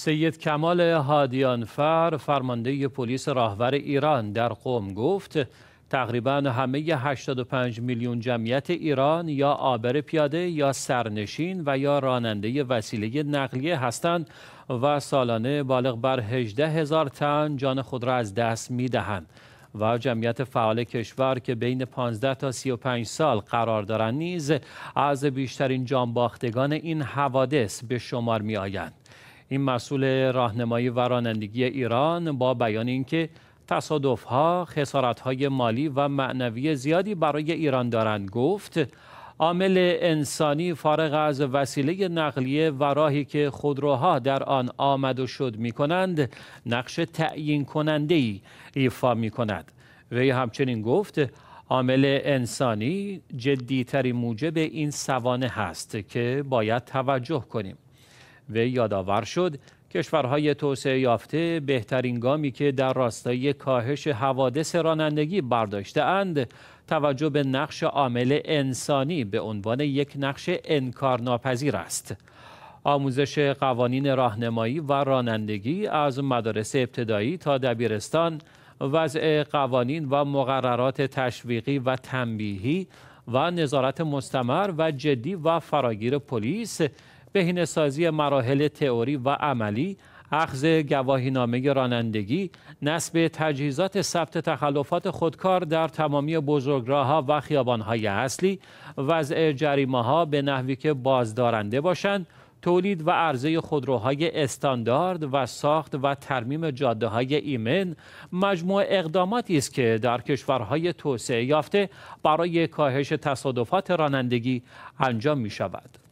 سید کمال هادیانفر فرمانده پلیس راهور ایران در قوم گفت تقریبا همه 85 میلیون جمعیت ایران یا آبر پیاده یا سرنشین و یا راننده وسیله نقلیه هستند و سالانه بالغ بر 18 هزار تن جان خود را از دست می دهند و جمعیت فعال کشور که بین 15 تا 35 سال قرار دارند نیز از بیشترین جانباختگان این حوادث به شمار می آیند. این مسئول راهنمایی و رانندگی ایران با بیان اینکه تصادف ها خسارت های مالی و معنوی زیادی برای ایران دارند گفت عامل انسانی فارغ از وسیله نقلیه و راهی که خودروها در آن آمد و شد می کنند نقش تعیین کننده ای ایفا می کند وی همچنین گفت عامل انسانی جدیتری موجب این سوانه هست که باید توجه کنیم وی یادآور شد کشورهای توسعه یافته بهترین گامی که در راستای کاهش حوادث رانندگی برداشته اند توجه به نقش عامل انسانی به عنوان یک نقش انکارناپذیر است. آموزش قوانین راهنمایی و رانندگی از مدارس ابتدایی تا دبیرستان وضع قوانین و مقررات تشویقی و تنبیهی و نظارت مستمر و جدی و فراگیر پلیس سازی مراحل تئوری و عملی اخذ گواهینامه رانندگی، نصب تجهیزات ثبت تخلفات خودکار در تمامی بزرگراه‌ها و خیابانهای اصلی، وضع جریمه ها به نحوی که بازدارنده باشند، تولید و عرضه خودروهای استاندارد و ساخت و ترمیم جاده های ایمن مجموع اقداماتی است که در کشورهای توسعه یافته برای کاهش تصادفات رانندگی انجام می شود.